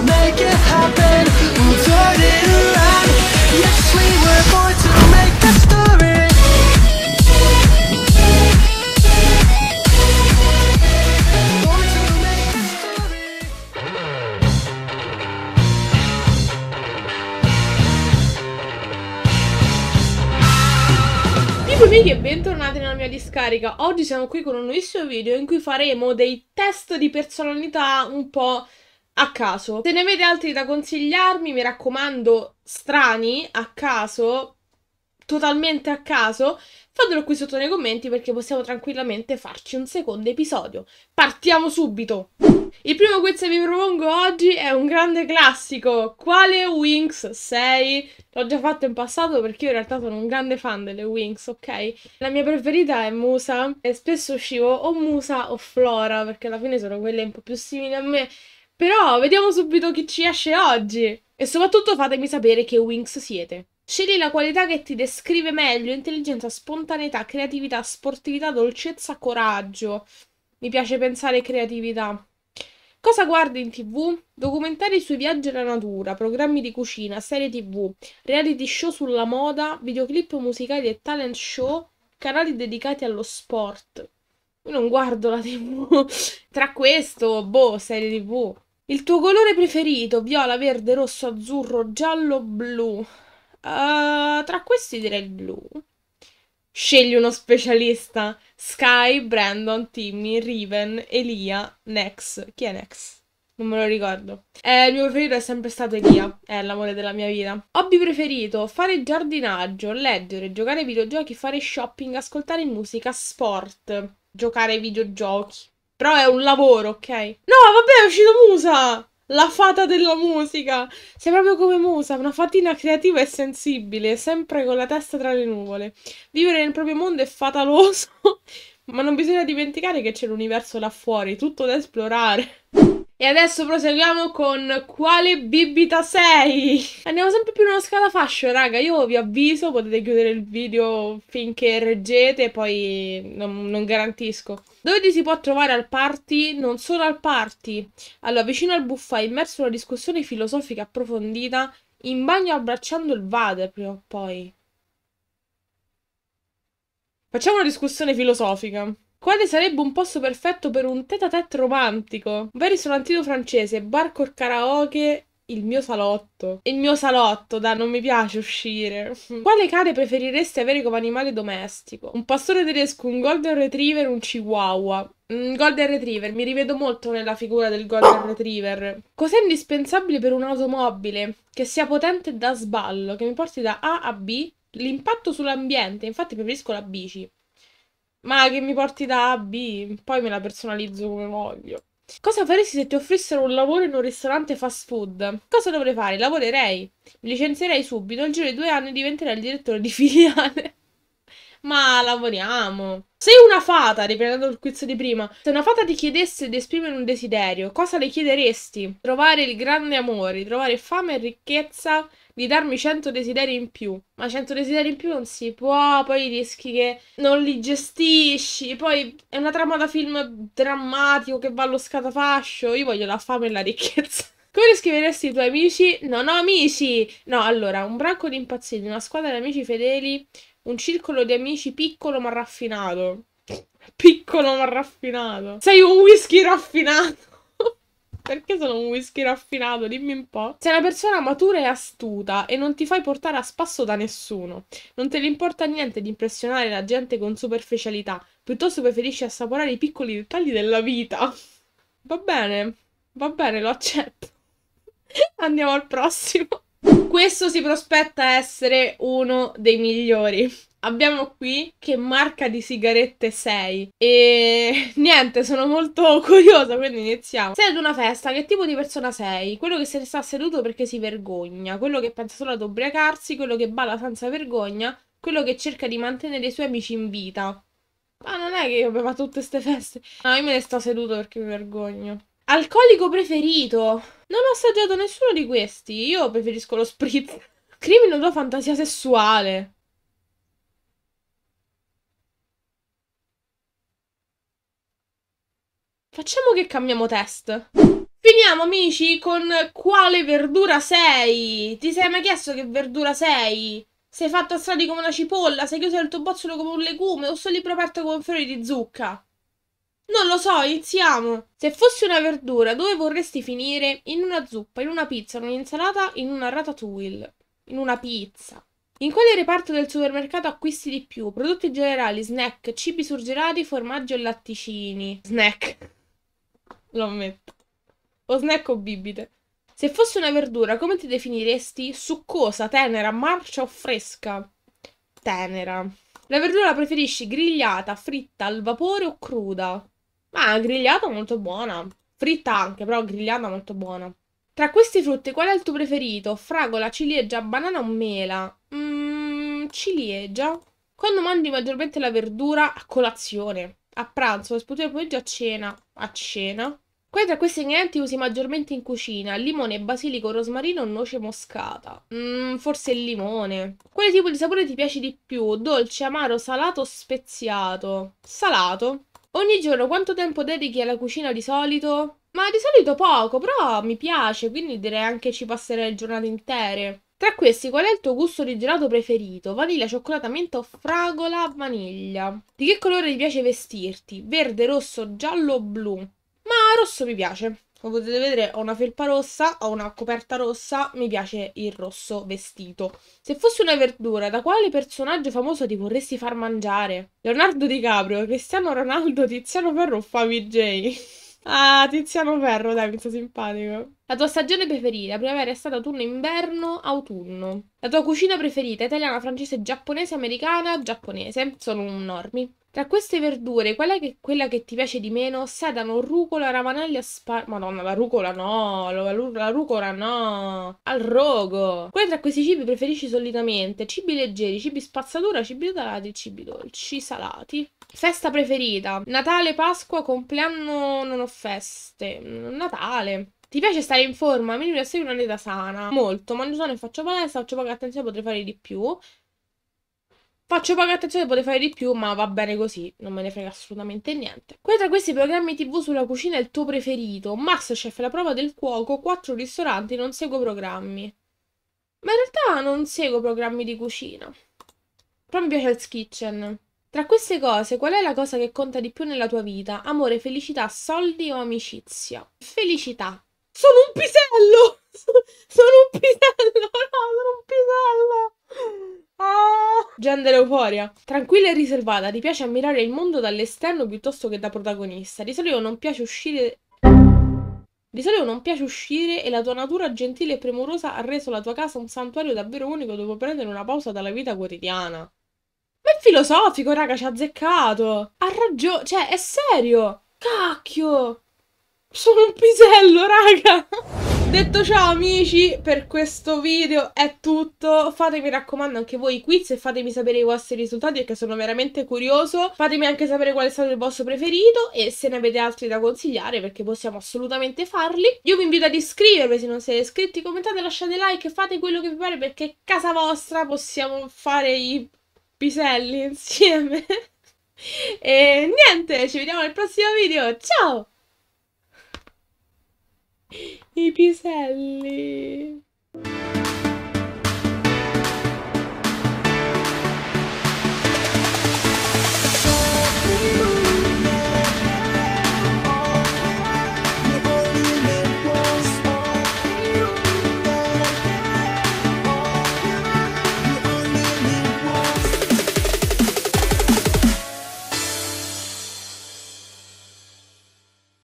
We'll make it happen We'll turn it around Yes, we were born to make a story Amici bentornati nella mia discarica. Oggi siamo qui con un nuovissimo video in cui faremo dei test di personalità un po' a caso. Se ne avete altri da consigliarmi, mi raccomando, strani, a caso, totalmente a caso, fatelo qui sotto nei commenti perché possiamo tranquillamente farci un secondo episodio. Partiamo subito! Il primo quiz che vi propongo oggi è un grande classico. Quale Wings sei? L'ho già fatto in passato perché io in realtà sono un grande fan delle Wings, ok? La mia preferita è Musa e spesso uscivo o Musa o Flora perché alla fine sono quelle un po' più simili a me però vediamo subito chi ci esce oggi. E soprattutto fatemi sapere che Wings siete. Scegli la qualità che ti descrive meglio, intelligenza, spontaneità, creatività, sportività, dolcezza, coraggio. Mi piace pensare creatività. Cosa guardi in tv? Documentari sui viaggi alla natura, programmi di cucina, serie tv, reality show sulla moda, videoclip musicali e talent show, canali dedicati allo sport. Io non guardo la tv. Tra questo, boh, serie tv. Il tuo colore preferito? Viola, verde, rosso, azzurro, giallo, blu. Uh, tra questi direi il blu. Scegli uno specialista. Sky, Brandon, Timmy, Riven, Elia, Nex. Chi è Nex? Non me lo ricordo. Eh, il mio preferito è sempre stato Elia. È l'amore della mia vita. Hobby preferito: fare giardinaggio, leggere, giocare ai videogiochi, fare shopping, ascoltare musica, sport, giocare ai videogiochi. Però è un lavoro, ok? No, vabbè, è uscito Musa! La fata della musica! Sei proprio come Musa, una fatina creativa e sensibile, sempre con la testa tra le nuvole. Vivere nel proprio mondo è fataloso, ma non bisogna dimenticare che c'è l'universo là fuori, tutto da esplorare. E adesso proseguiamo con quale bibita sei? Andiamo la fascio, raga. Io vi avviso, potete chiudere il video finché reggete, poi non, non garantisco. Dove ti si può trovare al party? Non solo al party. Allora, vicino al buffet, immerso in una discussione filosofica approfondita, in bagno abbracciando il vader prima o poi. Facciamo una discussione filosofica. Quale sarebbe un posto perfetto per un tête-à-tête romantico? Un bel ristorantino francese, bar col karaoke il mio salotto. Il mio salotto, da non mi piace uscire. Quale cane preferiresti avere come animale domestico? Un pastore tedesco, un golden retriever, un chihuahua. Mm, golden Retriever, mi rivedo molto nella figura del Golden Retriever. Cos'è indispensabile per un'automobile? Che sia potente da sballo, che mi porti da A a B. L'impatto sull'ambiente, infatti preferisco la bici. Ma che mi porti da A a B, poi me la personalizzo come voglio. Cosa faresti se ti offrissero un lavoro in un ristorante fast food? Cosa dovrei fare? Lavorerei. Mi licenzierei subito. Al giro di due anni diventerai il direttore di filiale ma lavoriamo. Se una fata, riprendendo il quiz di prima, se una fata ti chiedesse di esprimere un desiderio, cosa le chiederesti? Trovare il grande amore, trovare fame e ricchezza, di darmi 100 desideri in più. Ma 100 desideri in più non si può, poi rischi che non li gestisci, poi è una trama da film drammatico che va allo scatafascio. Io voglio la fame e la ricchezza. Come riscriveresti i tuoi amici? Non ho amici! No, allora, un branco di impazziti, una squadra di amici fedeli un circolo di amici piccolo ma raffinato. Piccolo ma raffinato. Sei un whisky raffinato. Perché sono un whisky raffinato? Dimmi un po'. Sei una persona matura e astuta e non ti fai portare a spasso da nessuno. Non te ne importa niente di impressionare la gente con superficialità. Piuttosto preferisci assaporare i piccoli dettagli della vita. Va bene, va bene, lo accetto. Andiamo al prossimo. Questo si prospetta essere uno dei migliori. Abbiamo qui che marca di sigarette sei e niente, sono molto curiosa, quindi iniziamo. Sei ad una festa, che tipo di persona sei? Quello che se ne sta seduto perché si vergogna, quello che pensa solo ad ubriacarsi, quello che balla senza vergogna, quello che cerca di mantenere i suoi amici in vita. Ma non è che io bevo tutte queste feste. No, io me ne sto seduto perché mi vergogno. Alcolico preferito. Non ho assaggiato nessuno di questi. Io preferisco lo spritz. Crimine tua fantasia sessuale. Facciamo che cambiamo test. Finiamo amici con quale verdura sei? Ti sei mai chiesto che verdura sei? Sei fatto a strati come una cipolla? Sei chiuso nel tuo bozzolo come un legume? O sei libro aperto come un fiore di zucca? Non lo so, iniziamo. Se fossi una verdura, dove vorresti finire? In una zuppa, in una pizza, in un'insalata, in una ratatouille. In una pizza. In quale reparto del supermercato acquisti di più? Prodotti generali, snack, cibi surgelati, formaggi e latticini. Snack. Lo ammetto. O snack o bibite. Se fossi una verdura, come ti definiresti? Succosa, tenera, marcia o fresca? Tenera. La verdura la preferisci grigliata, fritta, al vapore o cruda? Ma grigliata molto buona. Fritta anche, però grigliata molto buona. Tra questi frutti, qual è il tuo preferito? Fragola, ciliegia, banana o mela? Mmm, ciliegia. Quando mangi maggiormente la verdura? A colazione, a pranzo, a sputare pomeriggio, a cena. A cena. Quali tra questi ingredienti usi maggiormente in cucina? Limone, basilico, rosmarino o noce moscata? Mmm, forse il limone. Quale tipo di sapore ti piace di più? Dolce, amaro, salato o speziato? Salato. Ogni giorno quanto tempo dedichi alla cucina di solito? Ma di solito poco, però mi piace, quindi direi anche ci passerei le giornate intere. Tra questi, qual è il tuo gusto di gelato preferito? Vaniglia, cioccolata, menta o fragola vaniglia? Di che colore ti piace vestirti? Verde, rosso, giallo o blu? Ma rosso mi piace. Come potete vedere ho una felpa rossa, ho una coperta rossa, mi piace il rosso vestito. Se fosse una verdura, da quale personaggio famoso ti vorresti far mangiare? Leonardo DiCaprio, Cristiano Ronaldo, Tiziano Ferro o Fabi J? ah, Tiziano Ferro, dai, mi sta simpatico. La tua stagione preferita, primavera, estate, autunno, inverno, autunno. La tua cucina preferita, italiana, francese, giapponese, americana, giapponese. Sono un normi. Tra queste verdure, qual è che- quella che ti piace di meno? Sedano, rucola, ravanelli, aspargo. Madonna, la rucola no, la, la rucola no. Al rogo. Quale tra questi cibi preferisci solitamente? Cibi leggeri, cibi spazzatura, cibi salati, cibi dolci, salati. Festa preferita? Natale, Pasqua, compleanno, non ho feste. Mm, Natale. Ti piace stare in forma? Mi piace essere una dieta sana. Molto, mangio sano e faccio palestra, faccio poca attenzione, potrei fare di più. Faccio poca attenzione, potrei fare di più, ma va bene così, non me ne frega assolutamente niente. Quale tra questi programmi tv sulla cucina è il tuo preferito? Masterchef, la prova del cuoco, quattro ristoranti, non seguo programmi. Ma in realtà non seguo programmi di cucina. Però mi piace Hell's Kitchen. Tra queste cose, qual è la cosa che conta di più nella tua vita? Amore, felicità, soldi o amicizia? Felicità. Sono un pisello! Sono un pisello! leggenda euforia. Tranquilla e riservata, ti piace ammirare il mondo dall'esterno piuttosto che da protagonista. Di solito non piace uscire... Di solito non piace uscire e la tua natura gentile e premurosa ha reso la tua casa un santuario davvero unico dopo prendere una pausa dalla vita quotidiana. Ma è filosofico, raga, ci ha azzeccato. Ha ragione, cioè, è serio. Cacchio. Sono un pisello, raga. Detto ciao amici, per questo video è tutto. Fatemi mi raccomando anche voi i quiz e fatemi sapere i vostri risultati perché sono veramente curioso. Fatemi anche sapere qual è stato il vostro preferito e se ne avete altri da consigliare perché possiamo assolutamente farli. Io vi invito ad iscrivervi se non siete iscritti, commentate, lasciate like, e fate quello che vi pare perché è casa vostra, possiamo fare i piselli insieme. e niente, ci vediamo nel prossimo video, ciao! I piselli.